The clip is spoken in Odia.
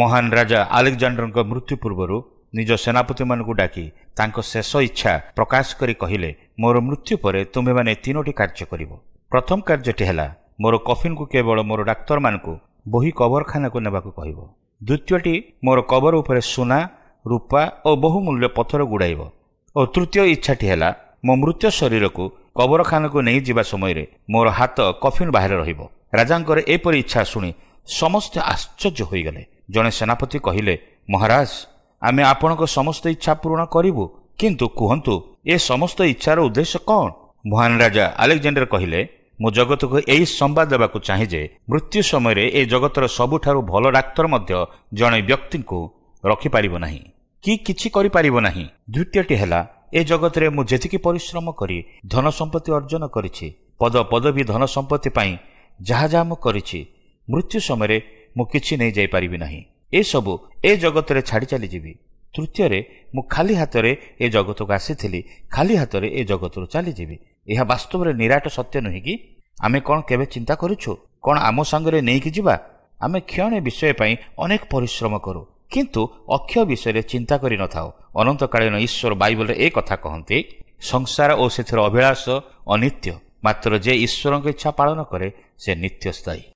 ମହାନ ରାଜା ଆଲେକ୍ଜାଣ୍ଡରଙ୍କ ମୃତ୍ୟୁ ପୂର୍ବରୁ ନିଜ ସେନାପତିମାନଙ୍କୁ ଡାକି ତାଙ୍କ ଶେଷ ଇଚ୍ଛା ପ୍ରକାଶ କରି କହିଲେ ମୋର ମୃତ୍ୟୁ ପରେ ତୁମେମାନେ ତିନୋଟି କାର୍ଯ୍ୟ କରିବ ପ୍ରଥମ କାର୍ଯ୍ୟଟି ହେଲା ମୋର କଫିନ୍କୁ କେବଳ ମୋର ଡାକ୍ତରମାନଙ୍କୁ ବହି କବରଖାନାକୁ ନେବାକୁ କହିବ ଦ୍ୱିତୀୟଟି ମୋର କବର ଉପରେ ସୁନା ରୂପା ଓ ବହୁମୂଲ୍ୟ ପଥର ଗୁଡ଼ାଇବ ଓ ତୃତୀୟ ଇଚ୍ଛାଟି ହେଲା ମୋ ମୃତ ଶରୀରକୁ କବରଖାନାକୁ ନେଇଯିବା ସମୟରେ ମୋର ହାତ କଫିନ୍ ବାହାରେ ରହିବ ରାଜାଙ୍କର ଏପରି ଇଚ୍ଛା ଶୁଣି ସମସ୍ତେ ଆଶ୍ଚର୍ଯ୍ୟ ହୋଇଗଲେ ଜଣେ ସେନାପତି କହିଲେ ମହାରାଜ ଆମେ ଆପଣଙ୍କ ସମସ୍ତ ଇଚ୍ଛା ପୂରଣ କରିବୁ କିନ୍ତୁ କୁହନ୍ତୁ ଏ ସମସ୍ତ ଇଚ୍ଛାର ଉଦ୍ଦେଶ୍ୟ କ'ଣ ମହାନ ରାଜା ଆଲେକଜାଣ୍ଡର କହିଲେ ମୁଁ ଜଗତକୁ ଏହି ସମ୍ବାଦ ଦେବାକୁ ଚାହେଁ ଯେ ମୃତ୍ୟୁ ସମୟରେ ଏ ଜଗତର ସବୁଠାରୁ ଭଲ ଡାକ୍ତର ମଧ୍ୟ ଜଣେ ବ୍ୟକ୍ତିଙ୍କୁ ରଖିପାରିବ ନାହିଁ କି କିଛି କରିପାରିବ ନାହିଁ ଦ୍ୱିତୀୟଟି ହେଲା ଏ ଜଗତରେ ମୁଁ ଯେତିକି ପରିଶ୍ରମ କରି ଧନ ସମ୍ପତ୍ତି ଅର୍ଜନ କରିଛି ପଦ ପଦବୀ ଧନ ସମ୍ପତ୍ତି ପାଇଁ ଯାହା ଯାହା ମୁଁ କରିଛି ମୃତ୍ୟୁ ସମୟରେ ମୁଁ କିଛି ନେଇ ଯାଇପାରିବି ନାହିଁ ଏସବୁ ଏ ଜଗତରେ ଛାଡ଼ି ଚାଲିଯିବି ତୃତୀୟରେ ମୁଁ ଖାଲି ହାତରେ ଏ ଜଗତକୁ ଆସିଥିଲି ଖାଲି ହାତରେ ଏ ଜଗତରୁ ଚାଲିଯିବି ଏହା ବାସ୍ତବରେ ନିରାଟ ସତ୍ୟ ନୁହେଁ କି ଆମେ କ'ଣ କେବେ ଚିନ୍ତା କରୁଛୁ କ'ଣ ଆମ ସାଙ୍ଗରେ ନେଇକି ଯିବା ଆମେ କ୍ଷଣ ବିଷୟ ପାଇଁ ଅନେକ ପରିଶ୍ରମ କରୁ କିନ୍ତୁ ଅକ୍ଷୟ ବିଷୟରେ ଚିନ୍ତା କରିନଥାଉ ଅନନ୍ତକାଳୀନ ଈଶ୍ୱର ବାଇବଲରେ ଏ କଥା କହନ୍ତି ସଂସାର ଓ ସେଥିରେ ଅଭିଳାଷ ଅନିତ୍ୟ ମାତ୍ର ଯେ ଈଶ୍ୱରଙ୍କ ଇଚ୍ଛା ପାଳନ କରେ ସେ ନିତ୍ୟସ୍ଥାୟୀ